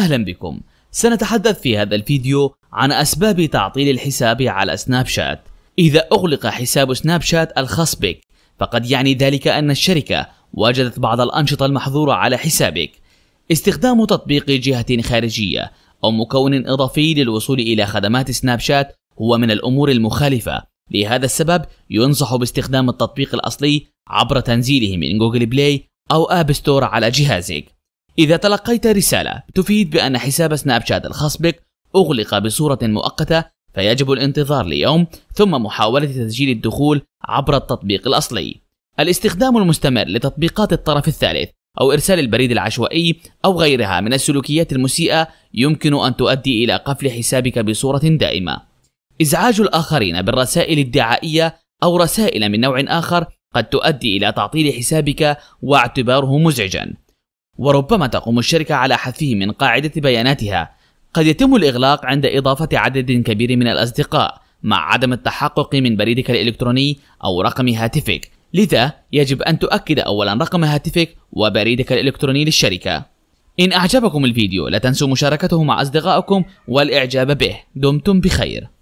أهلا بكم سنتحدث في هذا الفيديو عن أسباب تعطيل الحساب على سناب شات إذا أغلق حساب سناب شات الخاص بك فقد يعني ذلك أن الشركة وجدت بعض الأنشطة المحظورة على حسابك استخدام تطبيق جهة خارجية أو مكون إضافي للوصول إلى خدمات سناب شات هو من الأمور المخالفة لهذا السبب ينصح باستخدام التطبيق الأصلي عبر تنزيله من جوجل بلاي أو آب ستور على جهازك إذا تلقيت رسالة تفيد بأن حساب سناب شات الخاص بك أغلق بصورة مؤقتة فيجب الانتظار ليوم ثم محاولة تسجيل الدخول عبر التطبيق الأصلي. الاستخدام المستمر لتطبيقات الطرف الثالث أو إرسال البريد العشوائي أو غيرها من السلوكيات المسيئة يمكن أن تؤدي إلى قفل حسابك بصورة دائمة. إزعاج الآخرين بالرسائل الدعائية أو رسائل من نوع آخر قد تؤدي إلى تعطيل حسابك واعتباره مزعجًا. وربما تقوم الشركة على حذفه من قاعدة بياناتها قد يتم الإغلاق عند إضافة عدد كبير من الأصدقاء مع عدم التحقق من بريدك الإلكتروني أو رقم هاتفك لذا يجب أن تؤكد أولا رقم هاتفك وبريدك الإلكتروني للشركة إن أعجبكم الفيديو لا تنسوا مشاركته مع أصدقائكم والإعجاب به دمتم بخير